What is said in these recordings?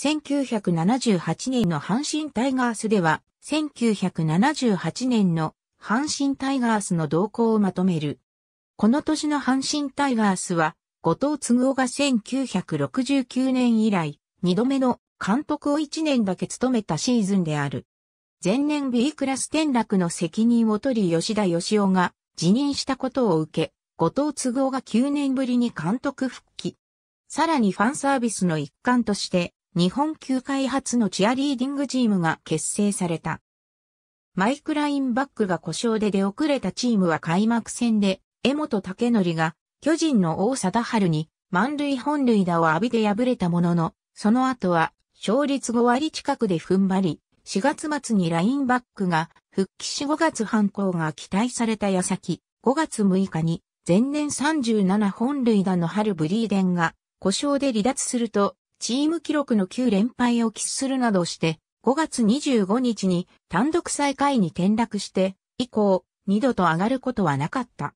1978年の阪神タイガースでは、1978年の阪神タイガースの動向をまとめる。この年の阪神タイガースは、後藤嗣夫が1969年以来、二度目の監督を一年だけ務めたシーズンである。前年 B クラス転落の責任を取り吉田義雄が辞任したことを受け、後藤嗣夫が9年ぶりに監督復帰。さらにファンサービスの一環として、日本球界初のチアリーディングチームが結成された。マイク・ラインバックが故障で出遅れたチームは開幕戦で、江本武則が巨人の王貞治に満塁本塁打を浴びて敗れたものの、その後は勝率5割近くで踏ん張り、4月末にラインバックが復帰し5月半行が期待された矢先、5月6日に前年37本塁打の春ブリーデンが故障で離脱するとチーム記録の9連敗を喫するなどして、5月25日に単独最下位に転落して、以降、二度と上がることはなかった。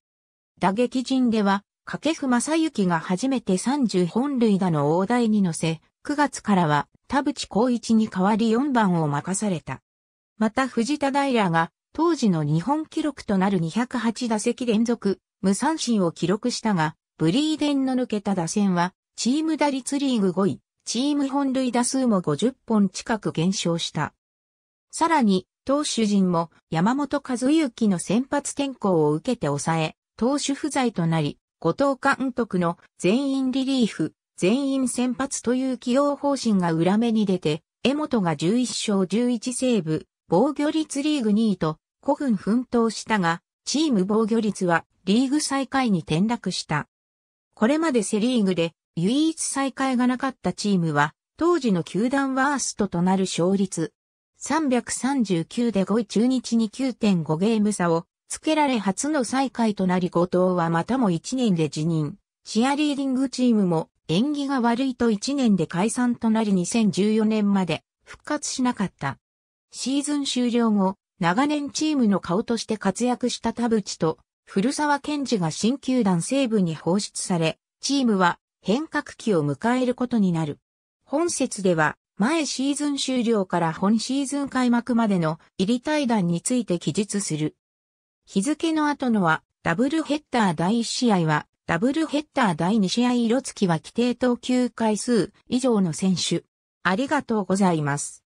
打撃陣では、掛布正幸が初めて30本塁打の大台に乗せ、9月からは田淵光一に代わり4番を任された。また藤田平が当時の日本記録となる208打席連続無三振を記録したが、ブリーデンの抜けた打線はチーム打率リーグ5位、チーム本塁打数も50本近く減少した。さらに、投手陣も山本和幸の先発転向を受けて抑え、投手不在となり、後藤監督の全員リリーフ、全員先発という起用方針が裏目に出て、江本が11勝11セーブ、防御率リーグ2位と古墳奮闘したが、チーム防御率はリーグ最下位に転落した。これまでセリーグで唯一再開がなかったチームは、当時の球団ワーストとなる勝率。339で5位中日に9.5ゲーム差をつけられ初の再開となり後藤はまたも1年で辞任。チアリーディングチームも縁起が悪いと1年で解散となり2014年まで復活しなかった。シーズン終了後、長年チームの顔として活躍した田淵と古沢健二が新球団西部に放出され、チームは変革期を迎えることになる。本節では、前シーズン終了から本シーズン開幕までの入り対談について記述する。日付の後のは、ダブルヘッダー第1試合は、ダブルヘッダー第2試合色付きは規定投球回数以上の選手。ありがとうございます。